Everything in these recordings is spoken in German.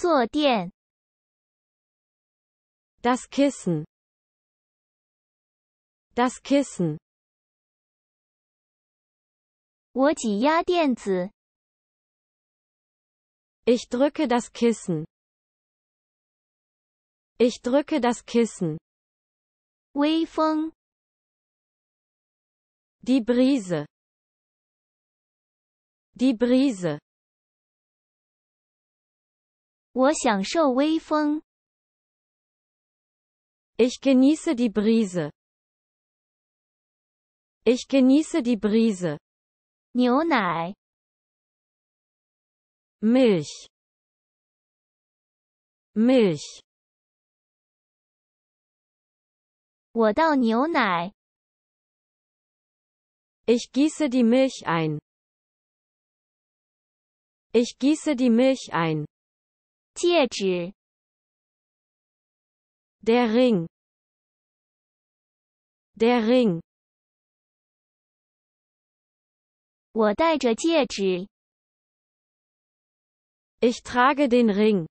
坐垫 das Kissen das Kissen 我挤压垫子 ich drücke das Kissen ich drücke das Kissen 微风 die Brise die Brise 我享受微风。Ich genieße die Brise. Ich genieße die Brise. 牛奶 Milch. Milch. 我倒牛奶 Ich gieße die Milch ein. Ich gieße die Milch ein der Ring. Der Ring. ich trage den Ring.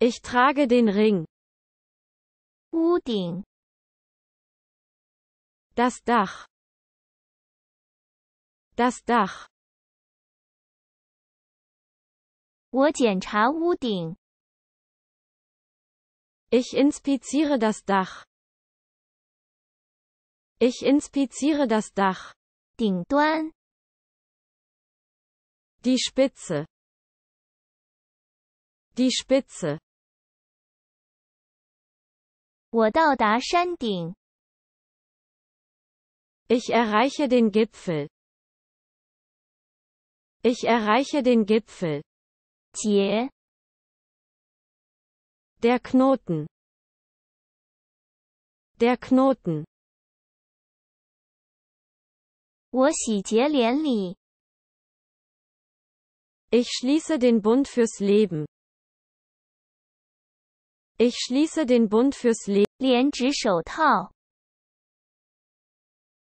Ich trage den Ring. das Dach. Das Dach. Ich inspiziere das Dach. Ich inspiziere das Dach. Die Spitze. Die Spitze. Ich erreiche den Gipfel. Ich erreiche den Gipfel. 结。Der Knoten. Der Knoten. 我喜结连理。Ich schließe den Bund fürs Leben. Ich schließe den Bund fürs Leben.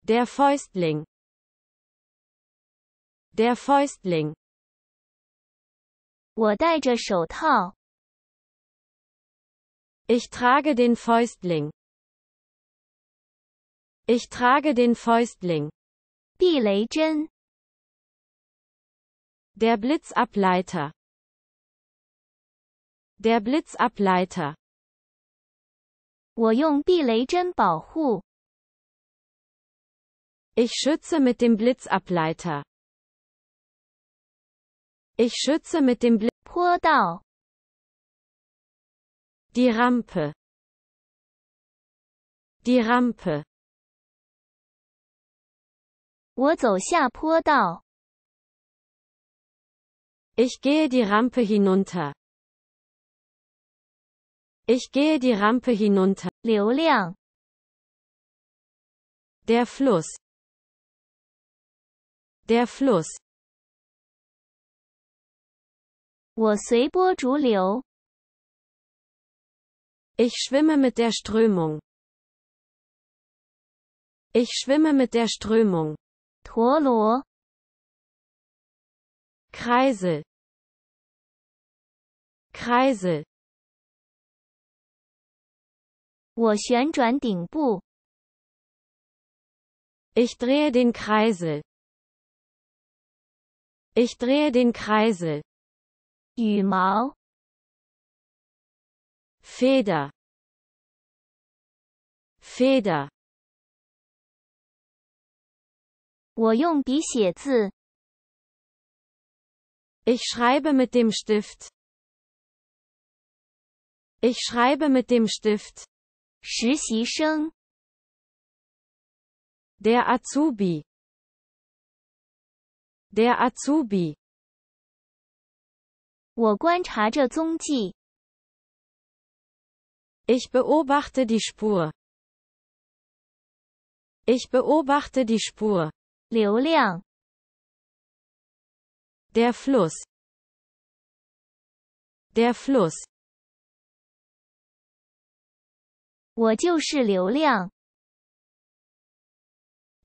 Der Fäustling. Der Fäustling. 我戴着手套。Ich trage den Fäustling. Ich trage den Fäustling. Der Blitzableiter. Der Blitzableiter. Ich schütze mit dem Blitzableiter. Ich schütze mit dem Blick. Die Rampe. Die Rampe. 我走下坡道 Ich gehe die Rampe hinunter. Ich gehe die Rampe hinunter. 流量 Der Fluss. Der Fluss. Ich schwimme mit der Strömung. Ich schwimme mit der Strömung. 陀螺 Kreisel. Kreisel. Ich drehe den Kreisel. Ich drehe den Kreisel. 羽毛 Feder Feder 我用笔写字 Ich schreibe mit dem Stift Ich schreibe mit dem Stift 实习生 Der Azubi Der Azubi 我观察着踪迹。Ich beobachte die Spur. Ich beobachte die Spur. Liu Liang. Der Fluss. Der Fluss. 我就是流量。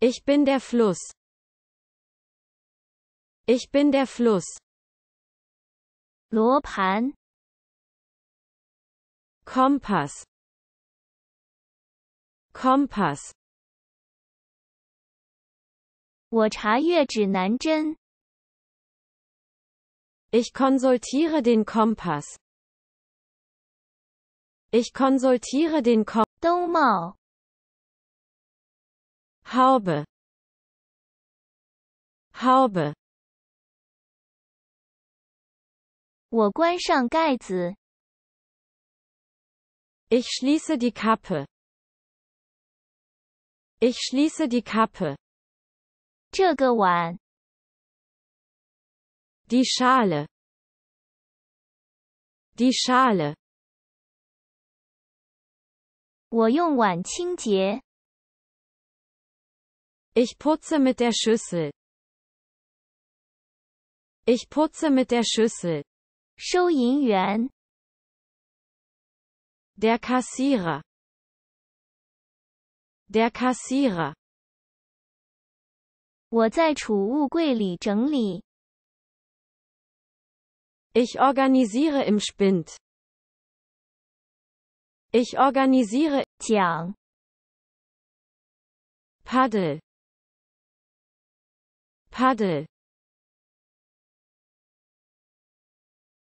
Ich bin der Fluss. Ich bin der Fluss. 罗盘 Kompass Kompass 我查阅指南针 Ich konsultiere den Kompass Ich konsultiere den Kompass Haube Haube 我关上盖子. Ich schließe die Kappe. Ich schließe die Kappe. Die Schale. Die Schale. Ich putze mit der Schüssel. Ich putze mit der Schüssel. 收银员 der Kassierer der Kassierer 我在储物柜里整理 ich organisiere im Spind ich organisiere Tiang. paddel paddel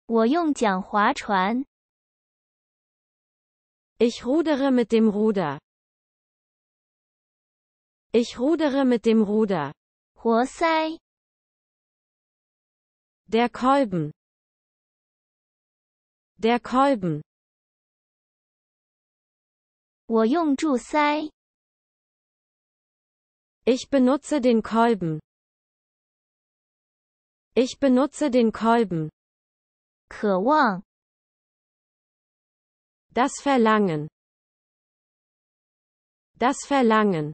我用桨划船。Ich rudere mit dem Ruder. Ich rudere mit dem Ruder. Der Kolben. Der Kolben. Ich benutze den Kolben. Ich benutze den Kolben das Verlangen das Verlangen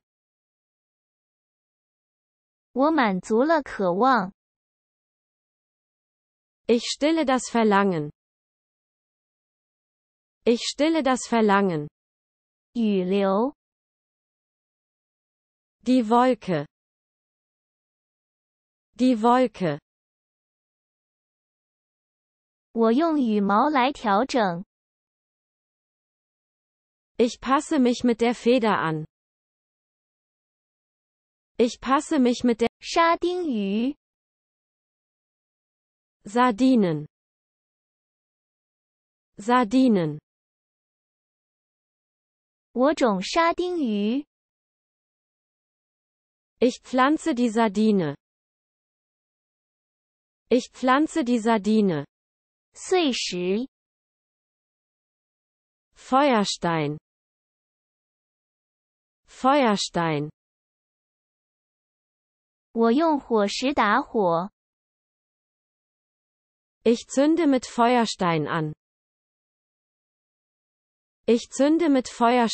我满足了渴望 ich stille das Verlangen ich stille das Verlangen 雨流 die Wolke die Wolke 我用羽毛来调整。Ich passe mich mit der Feder an. Ich passe mich mit der Sardinen. Sardinen. Sardinen. Ich pflanze die Sardine. Ich pflanze die Sardine. 碎石，Feuerstein Feuerstein 我用火石打火。Ich zünde mit Feuerstein an. Ich zünde mit Feuerstein